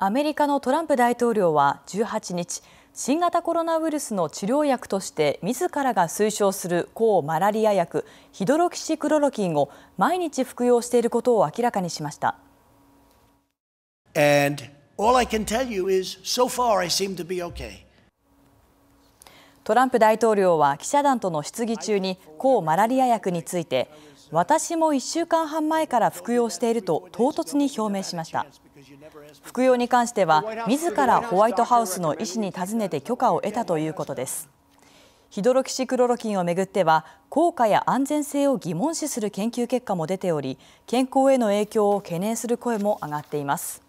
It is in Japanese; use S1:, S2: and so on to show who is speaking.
S1: アメリカのトランプ大統領は18日新型コロナウイルスの治療薬として自らが推奨する抗マラリア薬ヒドロキシクロロキンを毎日服用していることを明らかにしました。トランプ大統領は記者団との質疑中に抗マラリア薬について私も1週間半前から服用していると唐突に表明しました。服用に関しては自らホワイトハウスの医師に尋ねて許可を得たということですヒドロキシクロロキンをめぐっては効果や安全性を疑問視する研究結果も出ており健康への影響を懸念する声も上がっています